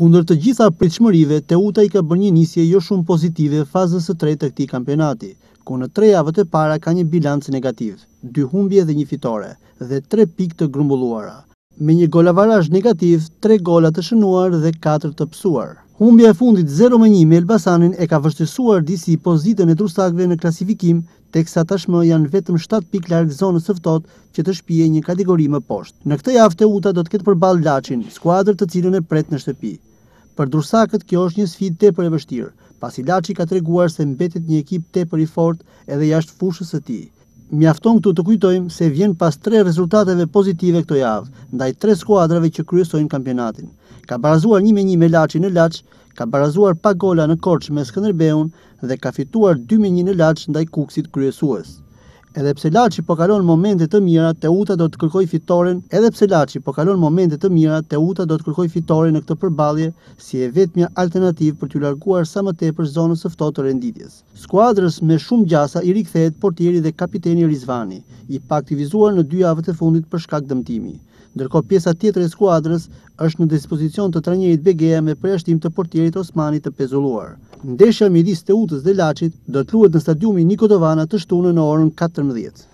Kundër të gjitha pritshmërive, Teuta i ka bërë një nisje jo shumë pozitive fazës së tretë të këtij kampionati, ku në tre javët e para ka një bilanc negativ, dy humbje dhe një fitore dhe tre pikë të grumbulluara, me një golavarazh negativ, tre gola të shënuar dhe katër të psuar. Humbja e fundit 0-1 me Elbasanin e ka vështesuar disi pozitën e trusakve në klasifikim, teksa tashmë janë vetëm 7 pik larg zonës sëftot që të shpije një kategori më poshtë. Në këtë javë uta do të ketë përbal lachin, skuadrë të cilën e pret në shtëpi. Për drusakët kjo është një sfit të për e vështirë, pasi Laçi ka treguar se mbetit një ekip të për i fort edhe jashtë fushës së ti. Mjafton këtu të kujtojmë se vjen pas tre rezultateve pozitive këto javë, ndaj tre skuadrave që kryesojnë kampionatin. Ka barazuar një me një me laci në laci, ka barazuar pa gola në korç me Skënderbeun dhe ka fituar 2 me një në laci ndaj kuksit kryesues. Edhe pse Laçi po kalon momente të mira, Teuta do të kërkojë fitoren. Edhe pse Laçi po kalon momente të mira, Teuta do të kërkojë fitoren në këtë përballje, si e vetmja alternativë për t'u larguar sa më tepër zonës së ftohtë të renditjes. Skuadrës me shumë gjasa i rikthehet portieri dhe kapiteni Rizvani, i aktivizuar në dy javët e fundit për shkak dëmtimi, ndërkohë pjesa tjetër e skuadrës është në dispozicion të trajnerit Begea me përgatitje të portierit Osmani të Pezulluar ndeshja midis Teutës dhe Laçit do të luhet në stadiumin Nikotovana të shtunën në orën 14.